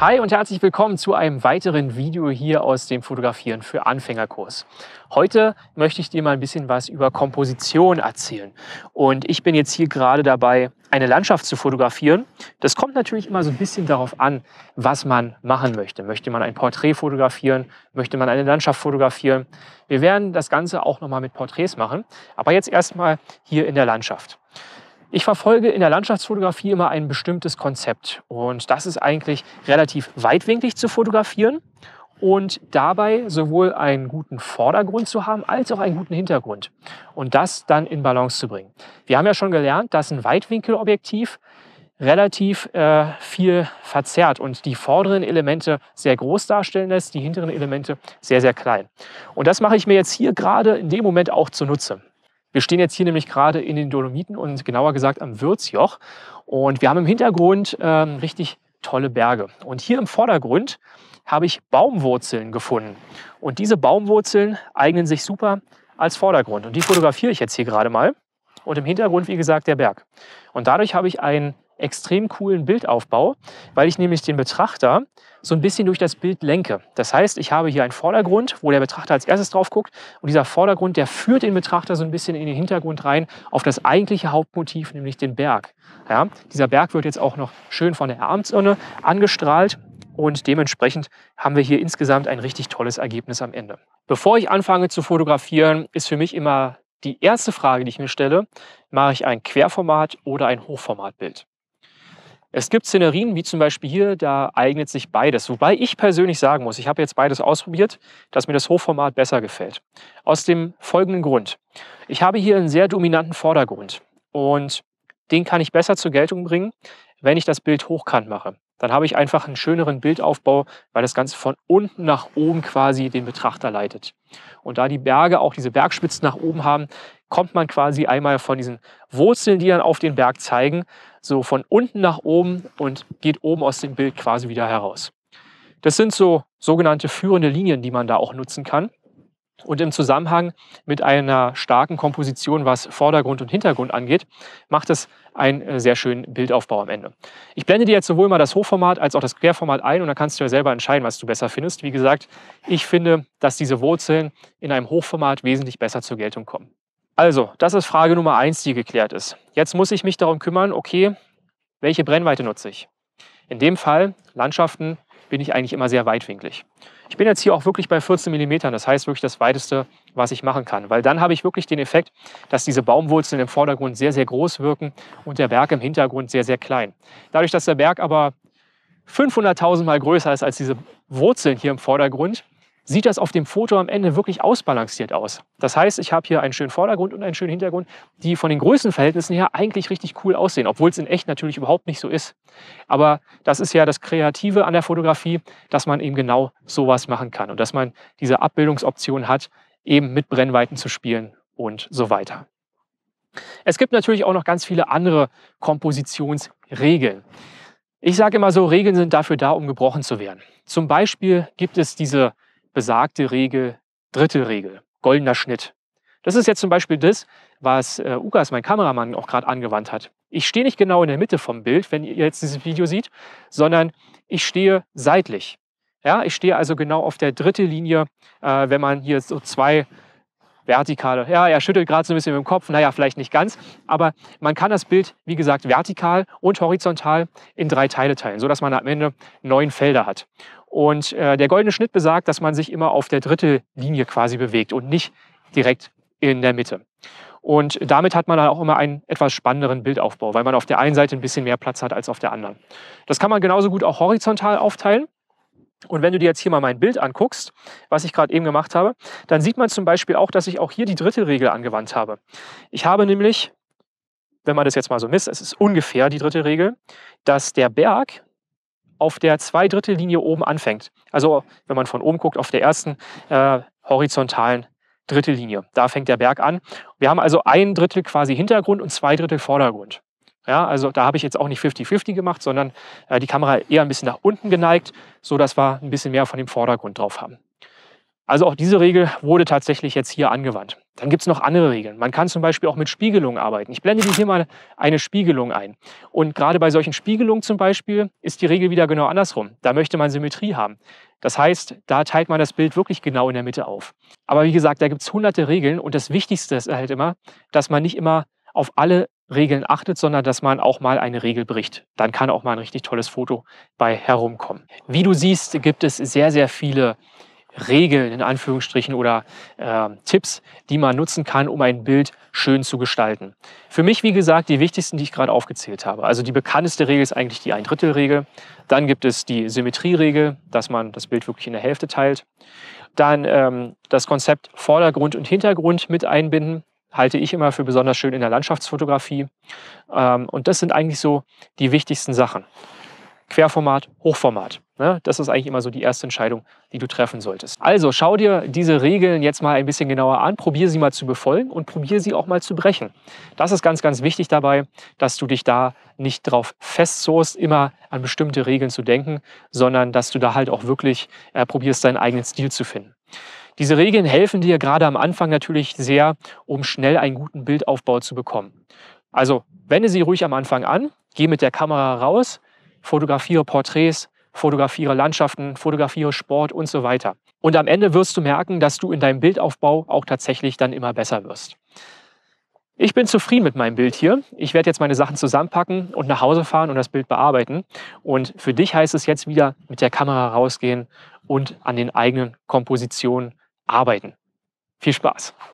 Hi und herzlich willkommen zu einem weiteren Video hier aus dem Fotografieren für Anfängerkurs. Heute möchte ich dir mal ein bisschen was über Komposition erzählen. Und ich bin jetzt hier gerade dabei, eine Landschaft zu fotografieren. Das kommt natürlich immer so ein bisschen darauf an, was man machen möchte. Möchte man ein Porträt fotografieren? Möchte man eine Landschaft fotografieren? Wir werden das Ganze auch nochmal mit Porträts machen, aber jetzt erstmal hier in der Landschaft. Ich verfolge in der Landschaftsfotografie immer ein bestimmtes Konzept und das ist eigentlich relativ weitwinklig zu fotografieren und dabei sowohl einen guten Vordergrund zu haben als auch einen guten Hintergrund und das dann in Balance zu bringen. Wir haben ja schon gelernt, dass ein Weitwinkelobjektiv relativ äh, viel verzerrt und die vorderen Elemente sehr groß darstellen lässt, die hinteren Elemente sehr, sehr klein. Und das mache ich mir jetzt hier gerade in dem Moment auch zunutze. Wir stehen jetzt hier nämlich gerade in den Dolomiten und genauer gesagt am Würzjoch. Und wir haben im Hintergrund ähm, richtig tolle Berge. Und hier im Vordergrund habe ich Baumwurzeln gefunden. Und diese Baumwurzeln eignen sich super als Vordergrund. Und die fotografiere ich jetzt hier gerade mal. Und im Hintergrund, wie gesagt, der Berg. Und dadurch habe ich einen extrem coolen Bildaufbau, weil ich nämlich den Betrachter so ein bisschen durch das Bild lenke. Das heißt, ich habe hier einen Vordergrund, wo der Betrachter als erstes drauf guckt und dieser Vordergrund, der führt den Betrachter so ein bisschen in den Hintergrund rein auf das eigentliche Hauptmotiv, nämlich den Berg. Ja, dieser Berg wird jetzt auch noch schön von der Abendsonne angestrahlt und dementsprechend haben wir hier insgesamt ein richtig tolles Ergebnis am Ende. Bevor ich anfange zu fotografieren, ist für mich immer die erste Frage, die ich mir stelle, mache ich ein Querformat oder ein Hochformatbild? Es gibt Szenerien wie zum Beispiel hier, da eignet sich beides. Wobei ich persönlich sagen muss, ich habe jetzt beides ausprobiert, dass mir das Hochformat besser gefällt. Aus dem folgenden Grund. Ich habe hier einen sehr dominanten Vordergrund und den kann ich besser zur Geltung bringen, wenn ich das Bild hochkant mache dann habe ich einfach einen schöneren Bildaufbau, weil das Ganze von unten nach oben quasi den Betrachter leitet. Und da die Berge auch diese Bergspitzen nach oben haben, kommt man quasi einmal von diesen Wurzeln, die dann auf den Berg zeigen, so von unten nach oben und geht oben aus dem Bild quasi wieder heraus. Das sind so sogenannte führende Linien, die man da auch nutzen kann. Und im Zusammenhang mit einer starken Komposition, was Vordergrund und Hintergrund angeht, macht es einen äh, sehr schönen Bildaufbau am Ende. Ich blende dir jetzt sowohl mal das Hochformat als auch das Querformat ein und dann kannst du ja selber entscheiden, was du besser findest. Wie gesagt, ich finde, dass diese Wurzeln in einem Hochformat wesentlich besser zur Geltung kommen. Also, das ist Frage Nummer eins, die geklärt ist. Jetzt muss ich mich darum kümmern, okay, welche Brennweite nutze ich? In dem Fall, Landschaften, bin ich eigentlich immer sehr weitwinklig. Ich bin jetzt hier auch wirklich bei 14 Millimetern. das heißt wirklich das weiteste, was ich machen kann. Weil dann habe ich wirklich den Effekt, dass diese Baumwurzeln im Vordergrund sehr, sehr groß wirken und der Berg im Hintergrund sehr, sehr klein. Dadurch, dass der Berg aber 500.000 Mal größer ist als diese Wurzeln hier im Vordergrund, sieht das auf dem Foto am Ende wirklich ausbalanciert aus. Das heißt, ich habe hier einen schönen Vordergrund und einen schönen Hintergrund, die von den Größenverhältnissen her eigentlich richtig cool aussehen, obwohl es in echt natürlich überhaupt nicht so ist. Aber das ist ja das Kreative an der Fotografie, dass man eben genau sowas machen kann und dass man diese Abbildungsoption hat, eben mit Brennweiten zu spielen und so weiter. Es gibt natürlich auch noch ganz viele andere Kompositionsregeln. Ich sage immer so, Regeln sind dafür da, um gebrochen zu werden. Zum Beispiel gibt es diese besagte Regel, dritte Regel, goldener Schnitt. Das ist jetzt zum Beispiel das, was äh, Ukas, mein Kameramann, auch gerade angewandt hat. Ich stehe nicht genau in der Mitte vom Bild, wenn ihr jetzt dieses Video seht, sondern ich stehe seitlich. Ja, ich stehe also genau auf der dritten Linie, äh, wenn man hier so zwei vertikale. Ja, er schüttelt gerade so ein bisschen mit dem Kopf, naja, vielleicht nicht ganz, aber man kann das Bild, wie gesagt, vertikal und horizontal in drei Teile teilen, sodass man am Ende neun Felder hat. Und äh, der goldene Schnitt besagt, dass man sich immer auf der Linie quasi bewegt und nicht direkt in der Mitte. Und damit hat man dann auch immer einen etwas spannenderen Bildaufbau, weil man auf der einen Seite ein bisschen mehr Platz hat als auf der anderen. Das kann man genauso gut auch horizontal aufteilen. Und wenn du dir jetzt hier mal mein Bild anguckst, was ich gerade eben gemacht habe, dann sieht man zum Beispiel auch, dass ich auch hier die Drittelregel angewandt habe. Ich habe nämlich, wenn man das jetzt mal so misst, es ist ungefähr die Drittelregel, dass der Berg auf der Zweidrittellinie oben anfängt. Also wenn man von oben guckt, auf der ersten äh, horizontalen Drittellinie. Da fängt der Berg an. Wir haben also ein Drittel quasi Hintergrund und zwei Drittel Vordergrund. Ja, also da habe ich jetzt auch nicht 50-50 gemacht, sondern äh, die Kamera eher ein bisschen nach unten geneigt, sodass wir ein bisschen mehr von dem Vordergrund drauf haben. Also auch diese Regel wurde tatsächlich jetzt hier angewandt. Dann gibt es noch andere Regeln. Man kann zum Beispiel auch mit Spiegelungen arbeiten. Ich blende hier mal eine Spiegelung ein. Und gerade bei solchen Spiegelungen zum Beispiel ist die Regel wieder genau andersrum. Da möchte man Symmetrie haben. Das heißt, da teilt man das Bild wirklich genau in der Mitte auf. Aber wie gesagt, da gibt es hunderte Regeln und das Wichtigste ist halt immer, dass man nicht immer auf alle Regeln achtet, sondern dass man auch mal eine Regel bricht. Dann kann auch mal ein richtig tolles Foto bei herumkommen. Wie du siehst, gibt es sehr, sehr viele Regeln in Anführungsstrichen oder äh, Tipps, die man nutzen kann, um ein Bild schön zu gestalten. Für mich, wie gesagt, die wichtigsten, die ich gerade aufgezählt habe. Also die bekannteste Regel ist eigentlich die ein drittel Dann gibt es die Symmetrieregel, dass man das Bild wirklich in der Hälfte teilt. Dann ähm, das Konzept Vordergrund und Hintergrund mit einbinden halte ich immer für besonders schön in der Landschaftsfotografie. Ähm, und das sind eigentlich so die wichtigsten Sachen. Querformat, Hochformat. Ne? Das ist eigentlich immer so die erste Entscheidung, die du treffen solltest. Also schau dir diese Regeln jetzt mal ein bisschen genauer an, probiere sie mal zu befolgen und probiere sie auch mal zu brechen. Das ist ganz, ganz wichtig dabei, dass du dich da nicht drauf festzohst, immer an bestimmte Regeln zu denken, sondern dass du da halt auch wirklich äh, probierst, deinen eigenen Stil zu finden. Diese Regeln helfen dir gerade am Anfang natürlich sehr, um schnell einen guten Bildaufbau zu bekommen. Also wende sie ruhig am Anfang an, geh mit der Kamera raus, fotografiere Porträts, fotografiere Landschaften, fotografiere Sport und so weiter. Und am Ende wirst du merken, dass du in deinem Bildaufbau auch tatsächlich dann immer besser wirst. Ich bin zufrieden mit meinem Bild hier. Ich werde jetzt meine Sachen zusammenpacken und nach Hause fahren und das Bild bearbeiten. Und für dich heißt es jetzt wieder mit der Kamera rausgehen und an den eigenen Kompositionen arbeiten. Viel Spaß!